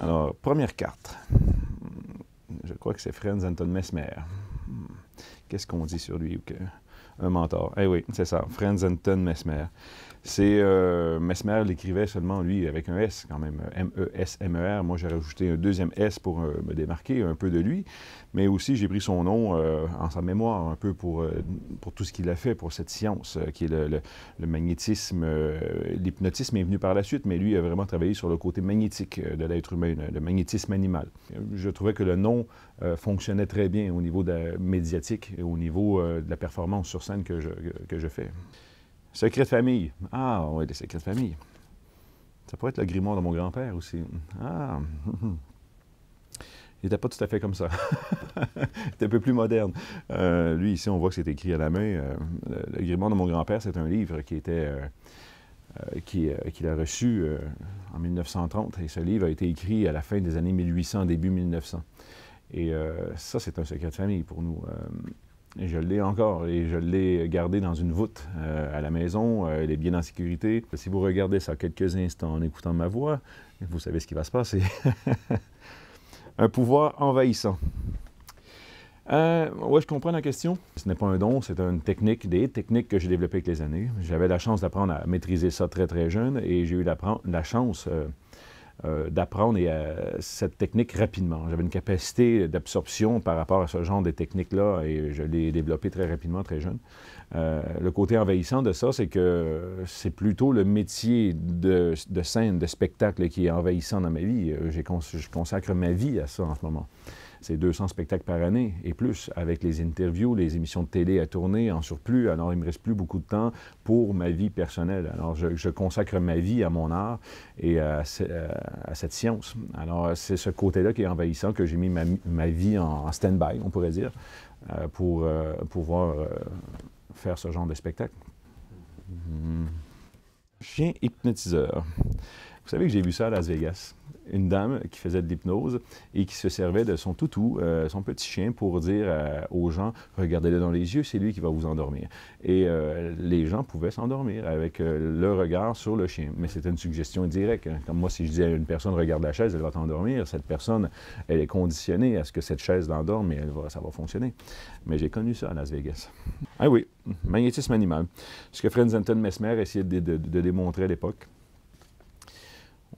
Alors, première carte. Je crois que c'est Franz Anton Mesmer. Hmm. Qu'est-ce qu'on dit sur lui ou que un mentor. Eh oui, c'est ça, Franz Anton Mesmer. C'est euh, Mesmer l'écrivait seulement, lui, avec un S quand même, M-E-S-M-E-R. Moi, j'ai rajouté un deuxième S pour euh, me démarquer un peu de lui, mais aussi j'ai pris son nom euh, en sa mémoire un peu pour, tout ce qu'il a fait pour cette science, qui est le, magnétisme. L'hypnotisme est venu par la suite, mais lui a vraiment travaillé sur le côté magnétique de l'être humain, le magnétisme animal. Je trouvais que le nom fonctionnait très bien au niveau de la médiatique et au niveau de la performance sur scène que je fais. Secret de famille. Ah oui, les secrets de famille. Ça pourrait être le grimoire de mon grand-père aussi. Ah. Il n'était pas tout à fait comme ça. il était un peu plus moderne. Euh, lui, ici, on voit que c'est écrit à la main. Euh, le, grimoire de mon grand-père, c'est un livre qui était... Euh, qui qu'il a reçu en 1930. Et ce livre a été écrit à la fin des années 1800, début 1900. Et ça, c'est un secret de famille pour nous je l'ai encore et je l'ai gardé dans une voûte euh, à la maison. il euh, est bien en sécurité. Si vous regardez ça quelques instants en écoutant ma voix, vous savez ce qui va se passer. un pouvoir envahissant. Euh, oui, je comprends la question. Ce n'est pas un don, c'est une technique, des techniques que j'ai développées avec les années. J'avais la chance d'apprendre à maîtriser ça très, très jeune et j'ai eu la chance euh, d'apprendre cette technique rapidement. J'avais une capacité d'absorption par rapport à ce genre de techniques-là et je l'ai développée très rapidement, très jeune. Euh, le côté envahissant de ça, c'est que c'est plutôt le métier de, scène, de spectacle qui est envahissant dans ma vie. Euh, je consacre ma vie à ça en ce moment. C'est 200 spectacles par année et plus, avec les interviews, les émissions de télé à tourner en surplus. Alors, il ne me reste plus beaucoup de temps pour ma vie personnelle. Alors, je, consacre ma vie à mon art et euh, à, cette science. Alors, c'est ce côté-là qui est envahissant que j'ai mis ma, vie en stand-by, on pourrait dire, pour pouvoir faire ce genre de spectacle? Chien hypnotiseur. Vous savez que j'ai vu ça à Las Vegas une dame qui faisait de l'hypnose et qui se servait de son toutou, euh, son petit chien, pour dire euh, aux gens regardez-le dans les yeux, c'est lui qui va vous endormir. Et euh, les gens pouvaient s'endormir avec le regard sur le chien. Mais c'était une suggestion directe. Hein. Comme moi, si je dis à une personne regarde la chaise, elle va t'endormir. Cette personne, elle est conditionnée à ce que cette chaise l'endorme et elle va, ça va fonctionner. Mais j'ai connu ça à Las Vegas. Ah oui, magnétisme animal. Ce que Friends Mesmer essayait de démontrer à l'époque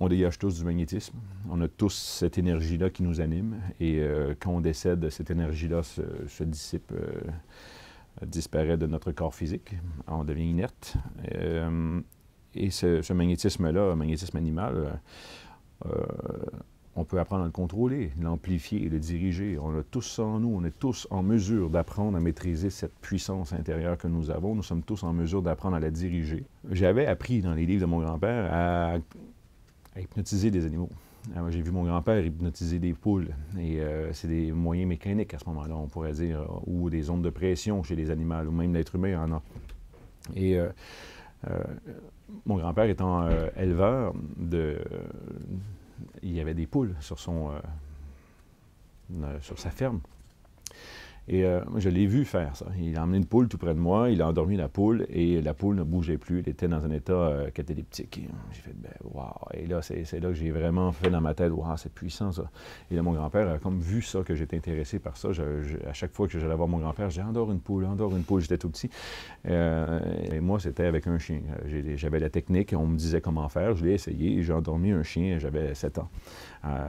on dégage tous du magnétisme. On a tous cette énergie-là qui nous anime. Et euh, quand on décède, cette énergie-là se, dissipe, euh, disparaît de notre corps physique. On devient inerte. Euh, et ce, magnétisme-là, magnétisme animal, on peut apprendre à le contrôler, l'amplifier, le diriger. On l'a tous en nous. On est tous en mesure d'apprendre à maîtriser cette puissance intérieure que nous avons. Nous sommes tous en mesure d'apprendre à la diriger. J'avais appris dans les livres de mon grand-père à hypnotiser des animaux. Euh, j'ai vu mon grand-père hypnotiser des poules et euh, c'est des moyens mécaniques à ce moment-là, on pourrait dire, euh, ou des ondes de pression chez les animaux, ou même l'être humain en a. Et mon grand-père étant éleveur, de, il y avait des poules sur, son, sur sa ferme. Et euh, je l'ai vu faire ça. Il a emmené une poule tout près de moi, il a endormi la poule et la poule ne bougeait plus. Elle était dans un état euh, J'ai fait, ben, waouh! Et là, c'est là que j'ai vraiment fait dans ma tête, waouh, c'est puissant ça. Et là, mon grand-père a comme vu ça, que j'étais intéressé par ça. à chaque fois que j'allais voir mon grand-père, j'ai endors une poule, endors une poule. J'étais tout petit. Euh, et moi, c'était avec un chien. J'avais la technique, on me disait comment faire, je l'ai essayé, j'ai endormi un chien, j'avais 7 ans. Euh,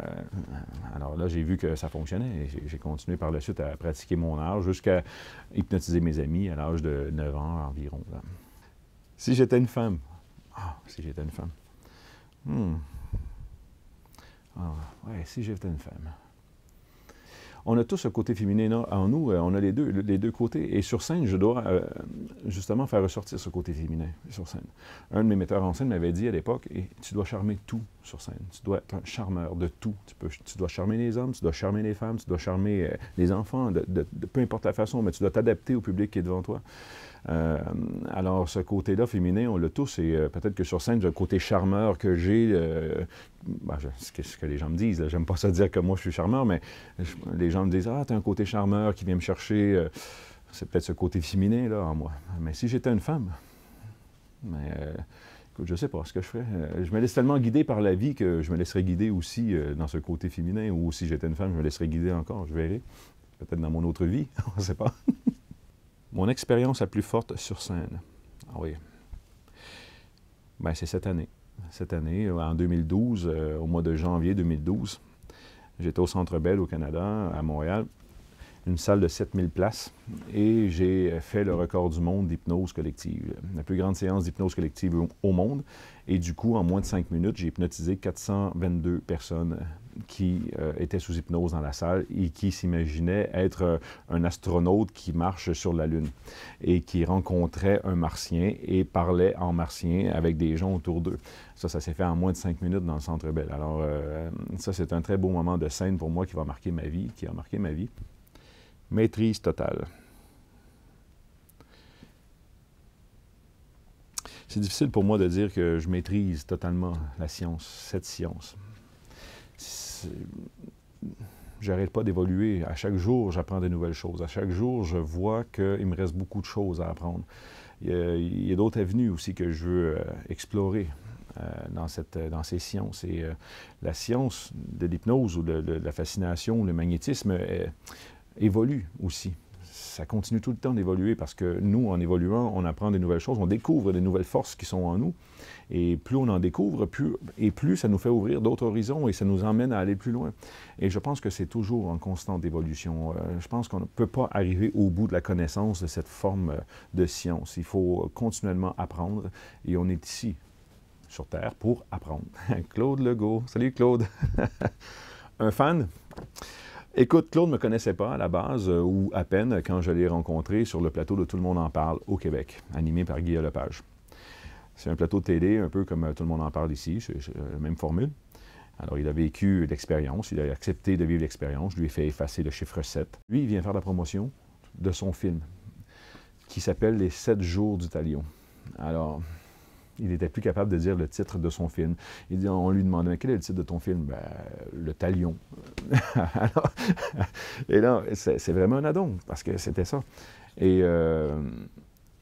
alors là, j'ai vu que ça fonctionnait et j'ai continué par la suite à pratiquer mon art jusqu'à hypnotiser mes amis à l'âge de 9 ans environ. Si j'étais une femme. Ah, si j'étais une femme. Hmm. Ah, ouais, si j'étais une femme on a tous ce côté féminin en nous, euh, on a les deux, les deux côtés. Et sur scène, je dois euh, justement faire ressortir ce côté féminin sur scène. Un de mes metteurs en scène m'avait dit à l'époque, tu dois charmer tout sur scène. Tu dois être un charmeur de tout. Tu, peux, dois charmer les hommes, tu dois charmer les femmes, tu dois charmer euh, les enfants, de, peu importe la façon, mais tu dois t'adapter au public qui est devant toi. alors, ce côté-là féminin, on l'a tous, et peut-être que sur scène, le côté charmeur que j'ai, bah, ce que les gens me disent, j'aime pas ça dire que moi je suis charmeur, mais les gens me disent Ah, t'as un côté charmeur qui vient me chercher. Euh, c'est peut-être ce côté féminin là en moi. Mais si j'étais une femme, mais euh, écoute, je sais pas ce que je ferais. Euh, je me laisse tellement guider par la vie que je me laisserais guider aussi dans ce côté féminin. Ou si j'étais une femme, je me laisserais guider encore. Je verrai. Peut-être dans mon autre vie, on ne sait pas. mon expérience la plus forte sur scène. Ah oui. Ben, c'est cette année. Cette année, en 2012, au mois de janvier 2012, J'étais au Centre Bell au Canada, à Montréal, une salle de 7000 places, et j'ai fait le record du monde d'hypnose collective, la plus grande séance d'hypnose collective au monde. Et du coup, en moins de 5 minutes, j'ai hypnotisé 422 personnes qui euh, était sous hypnose dans la salle et qui s'imaginait être euh, un astronaute qui marche sur la Lune et qui rencontrait un martien et parlait en martien avec des gens autour d'eux. Ça, ça s'est fait en moins de cinq minutes dans le Centre Bell. Alors, euh, ça, c'est un très beau moment de scène pour moi qui va marquer ma vie, qui a marqué ma vie. Maîtrise totale. C'est difficile pour moi de dire que je maîtrise totalement la science, cette science j'arrête pas d'évoluer. À chaque jour, j'apprends des nouvelles choses. À chaque jour, je vois qu'il me reste beaucoup de choses à apprendre. Il y a, d'autres avenues aussi que je veux euh, explorer. Euh, dans, cette, dans ces sciences. Et euh, la science de l'hypnose ou de, la fascination, le magnétisme évolue aussi ça continue tout le temps d'évoluer parce que nous, en évoluant, on apprend des nouvelles choses, on découvre des nouvelles forces qui sont en nous. Et plus on en découvre, plus, et plus ça nous fait ouvrir d'autres horizons et ça nous emmène à aller plus loin. Et je pense que c'est toujours en constante évolution. Euh, je pense qu'on ne peut pas arriver au bout de la connaissance de cette forme euh, de science. Il faut continuellement apprendre et on est ici, sur Terre, pour apprendre. Claude Legault. Salut Claude. Un fan? Écoute, Claude ne me connaissait pas à la base, euh, ou à peine quand je l'ai rencontré sur le plateau de Tout le monde en parle au Québec, animé par Guillaume Lepage. C'est un plateau de télé, un peu comme euh, Tout le monde en parle ici, c'est euh, la même formule. Alors, il a vécu l'expérience, il a accepté de vivre l'expérience, je lui ai fait effacer le chiffre 7. Lui, il vient faire la promotion de son film, qui s'appelle Les 7 jours du talion. Alors, il n'était plus capable de dire le titre de son film. on lui demandait, mais quel est le titre de ton film? Ben, le talion. et là, c'est vraiment un addon, parce que c'était ça. Et euh,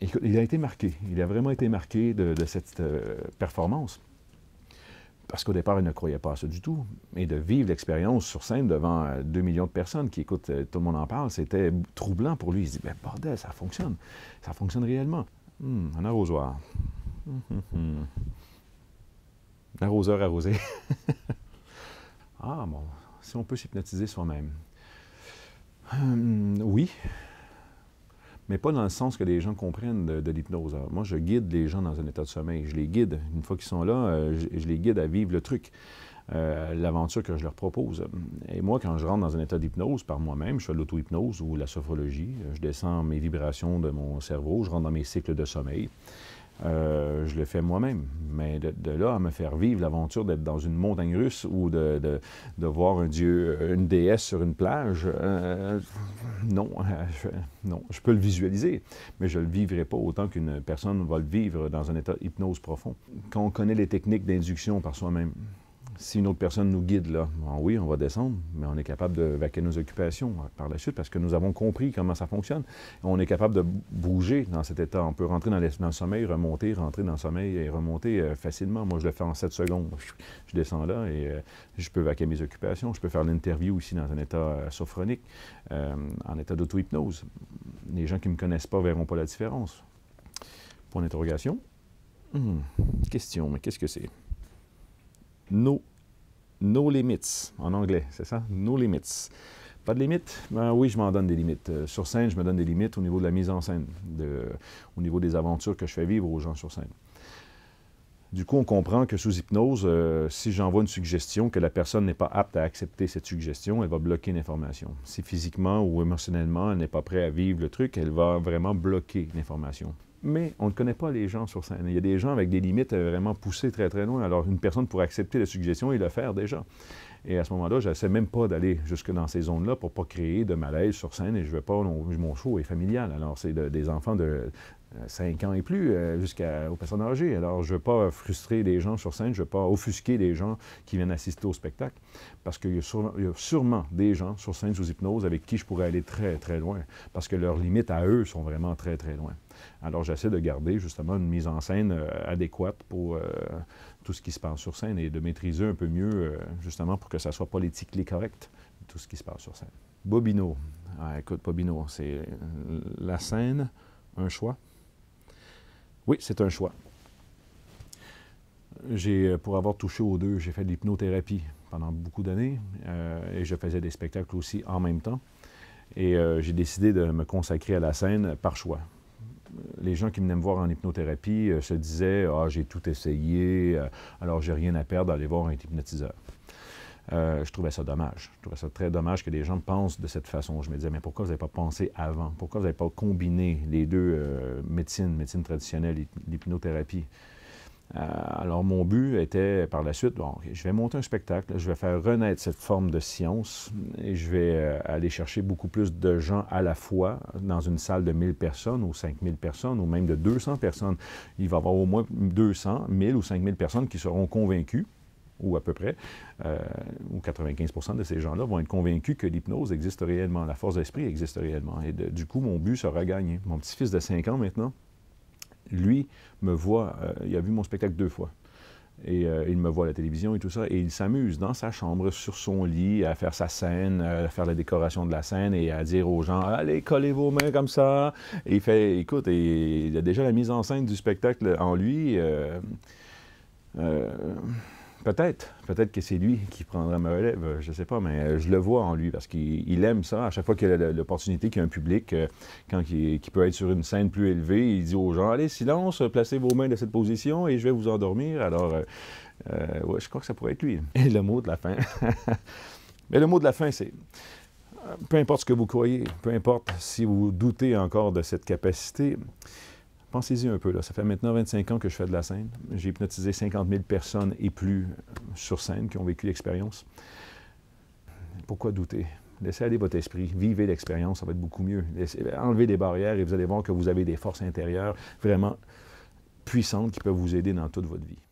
il a été marqué. Il a vraiment été marqué de, cette euh, performance parce qu'au départ, il ne croyait pas à ça du tout. Et de vivre l'expérience sur scène devant 2 euh, millions de personnes qui écoutent, tout le monde en parle, c'était troublant pour lui. Il se dit, ben bordel, ça fonctionne. Ça fonctionne réellement. Hum, un arrosoir. Mm-hmm. Arroseur arrosé. ah bon, si on peut s'hypnotiser soi-même. Hum, oui, mais pas dans le sens que les gens comprennent de, l'hypnose. Moi, je guide les gens dans un état de sommeil. Je les guide. Une fois qu'ils sont là, euh, je, les guide à vivre le truc, euh, l'aventure que je leur propose. Et moi, quand je rentre dans un état d'hypnose par moi-même, je fais l'auto-hypnose ou la sophrologie, je descends mes vibrations de mon cerveau, je rentre dans mes cycles de sommeil. Euh, je le fais moi-même. Mais de, là à me faire vivre l'aventure d'être dans une montagne russe ou de, voir un dieu, une déesse sur une plage, euh, non, euh, je, non, je peux le visualiser, mais je ne le vivrai pas autant qu'une personne va le vivre dans un état d'hypnose profond. Quand on connaît les techniques d'induction par soi-même, si une autre personne nous guide, là, ben oui, on va descendre, mais on est capable de vaquer nos occupations euh, par la suite parce que nous avons compris comment ça fonctionne. On est capable de bouger dans cet état. On peut rentrer dans, le sommeil, remonter, rentrer dans le sommeil et remonter euh, facilement. Moi, je le fais en sept secondes. Je descends là et euh, je peux vaquer mes occupations. Je peux faire l'interview ici dans un état sophronique, en état d'auto-hypnose. Les gens qui ne me connaissent pas verront pas la différence. Point d'interrogation. Hmm. question, mais qu'est-ce que c'est? No, limits, en anglais, c'est ça? No limits. Pas de limites? Ben oui, je m'en donne des limites. Euh, sur scène, je me donne des limites au niveau de la mise en scène, au niveau des aventures que je fais vivre aux gens sur scène. Du coup, on comprend que sous hypnose, euh, si j'envoie une suggestion que la personne n'est pas apte à accepter cette suggestion, elle va bloquer l'information. Si physiquement ou émotionnellement, elle n'est pas prête à vivre le truc, elle va vraiment bloquer l'information mais on ne connaît pas les gens sur scène. Il y a des gens avec des limites euh, vraiment poussées très, très loin. Alors, une personne pourrait accepter la suggestion et le faire déjà. Et à ce moment-là, je sais même pas d'aller jusque dans ces zones-là pour ne pas créer de malaise sur scène et je veux pas, mon show est familial. Alors, c'est des enfants de 5 euh, ans et plus, euh, jusqu'aux personnes âgées. Alors, je ne veux pas frustrer les gens sur scène, je ne veux pas offusquer les gens qui viennent assister au spectacle, parce qu'il y, a sûrement des gens sur scène sous hypnose avec qui je pourrais aller très, très loin, parce que leurs limites à eux sont vraiment très, très loin. Alors, j'essaie de garder justement une mise en scène euh, adéquate pour tout ce qui se passe sur scène et de maîtriser un peu mieux, justement, pour que ça soit politiquement correct, tout ce qui se passe sur scène. Bobino. Ah, écoute, Bobino, c'est la scène, un choix oui, c'est un choix. J'ai, euh, pour avoir touché aux deux, j'ai fait de l'hypnothérapie pendant beaucoup d'années euh, et je faisais des spectacles aussi en même temps. Et euh, j'ai décidé de me consacrer à la scène par choix. Les gens qui venaient me voir en hypnothérapie se disaient Ah, j'ai tout essayé, alors j'ai rien à perdre, d'aller voir un hypnotiseur. Euh, je trouvais ça dommage. Je trouvais ça très dommage que les gens pensent de cette façon. Je me disais, mais pourquoi vous n'avez pas pensé avant? Pourquoi vous n'avez pas combiné les deux euh, médecines, médecine traditionnelle et l'hypnothérapie? Euh, alors, mon but était par la suite, bon, je vais monter un spectacle, je vais faire renaître cette forme de science et je vais aller chercher beaucoup plus de gens à la fois dans une salle de 1000 personnes ou 5000 personnes ou même de 200 personnes. Il va y avoir au moins 200, 1000 ou 5000 personnes qui seront convaincues ou à peu près, euh, ou 95 de ces gens-là vont être convaincus que l'hypnose existe réellement, la force d'esprit existe réellement. Et du coup, mon but sera gagné. Mon petit-fils de 5 ans maintenant, lui me voit, euh, il a vu mon spectacle deux fois. Et euh, il me voit à la télévision et tout ça. Et il s'amuse dans sa chambre, sur son lit, à faire sa scène, à faire la décoration de la scène et à dire aux gens Allez, collez vos mains comme ça. Et il fait Écoute, et, il a déjà la mise en scène du spectacle en lui. Peut-être. Peut-être que c'est lui qui prendra ma relève. Euh, je ne sais pas, mais euh, je le vois en lui parce qu'il aime ça. À chaque fois qu'il a l'opportunité, qu'il y a un public, euh, quand il, peut être sur une scène plus élevée, il dit aux gens Allez, silence, placez vos mains de cette position et je vais vous endormir. Alors, je crois que ça pourrait être lui. Et le mot de la fin. mais le mot de la fin, c'est peu importe ce que vous croyez, peu importe si vous doutez encore de cette capacité, pensez-y un peu. Là. Ça fait maintenant 25 ans que je fais de la scène. J'ai hypnotisé 50 000 personnes et plus euh, sur scène qui ont vécu l'expérience. Pourquoi douter? Laissez aller votre esprit, vivez l'expérience, ça va être beaucoup mieux. Euh, enlevez des barrières et vous allez voir que vous avez des forces intérieures vraiment puissantes qui peuvent vous aider dans toute votre vie.